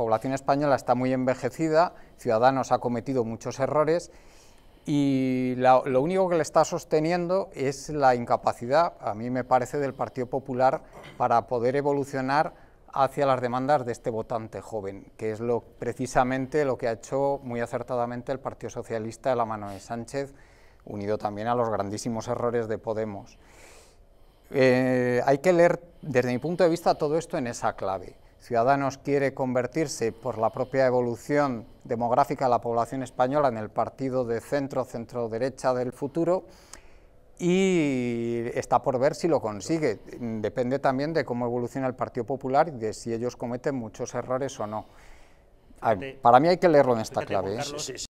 La población española está muy envejecida, Ciudadanos ha cometido muchos errores y lo único que le está sosteniendo es la incapacidad, a mí me parece, del Partido Popular para poder evolucionar hacia las demandas de este votante joven, que es precisamente lo que ha hecho muy acertadamente el Partido Socialista de la mano de Sánchez, unido también a los grandísimos errores de Podemos. Eh, hay que leer, desde mi punto de vista, todo esto en esa clave. Ciudadanos quiere convertirse por la propia evolución demográfica de la población española en el partido de centro, centro derecha del futuro y está por ver si lo consigue. Depende también de cómo evoluciona el Partido Popular y de si ellos cometen muchos errores o no. Para mí hay que leerlo en esta clave. ¿eh?